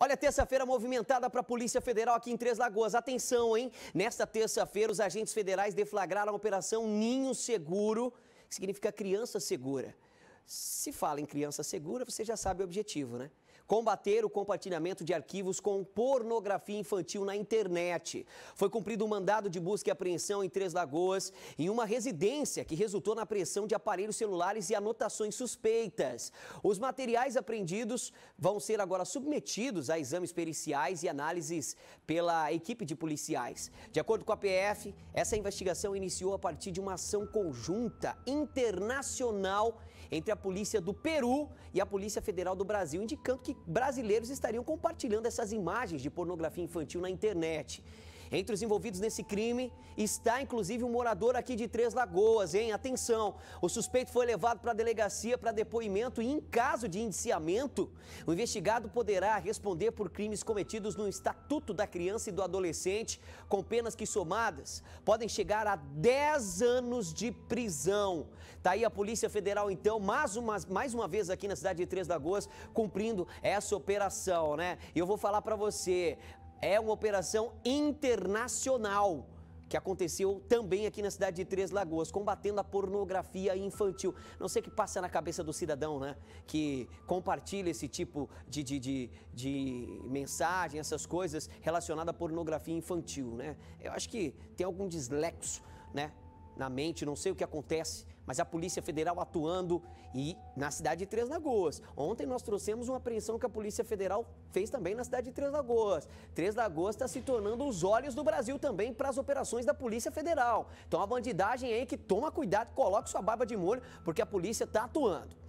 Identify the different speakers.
Speaker 1: Olha, terça-feira movimentada para a Polícia Federal aqui em Três Lagoas. Atenção, hein? Nesta terça-feira, os agentes federais deflagraram a Operação Ninho Seguro, que significa criança segura. Se fala em criança segura, você já sabe o objetivo, né? combater o compartilhamento de arquivos com pornografia infantil na internet. Foi cumprido um mandado de busca e apreensão em Três Lagoas, em uma residência que resultou na apreensão de aparelhos celulares e anotações suspeitas. Os materiais apreendidos vão ser agora submetidos a exames periciais e análises pela equipe de policiais. De acordo com a PF, essa investigação iniciou a partir de uma ação conjunta internacional entre a polícia do Peru e a Polícia Federal do Brasil, indicando que brasileiros estariam compartilhando essas imagens de pornografia infantil na internet. Entre os envolvidos nesse crime está inclusive um morador aqui de Três Lagoas, hein? Atenção! O suspeito foi levado para a delegacia para depoimento e, em caso de indiciamento, o investigado poderá responder por crimes cometidos no Estatuto da Criança e do Adolescente, com penas que somadas podem chegar a 10 anos de prisão. Tá aí a Polícia Federal, então, mais uma, mais uma vez aqui na cidade de Três Lagoas, cumprindo essa operação, né? E eu vou falar para você é uma operação internacional que aconteceu também aqui na cidade de Três Lagoas, combatendo a pornografia infantil. Não sei o que passa na cabeça do cidadão, né? Que compartilha esse tipo de, de, de, de mensagem, essas coisas relacionadas à pornografia infantil, né? Eu acho que tem algum dislexo, né? na mente, não sei o que acontece, mas a Polícia Federal atuando e na cidade de Três Lagoas. Ontem nós trouxemos uma apreensão que a Polícia Federal fez também na cidade de Três Lagoas. Três Lagoas está se tornando os olhos do Brasil também para as operações da Polícia Federal. Então a bandidagem aí que toma cuidado, coloque sua barba de molho, porque a polícia está atuando.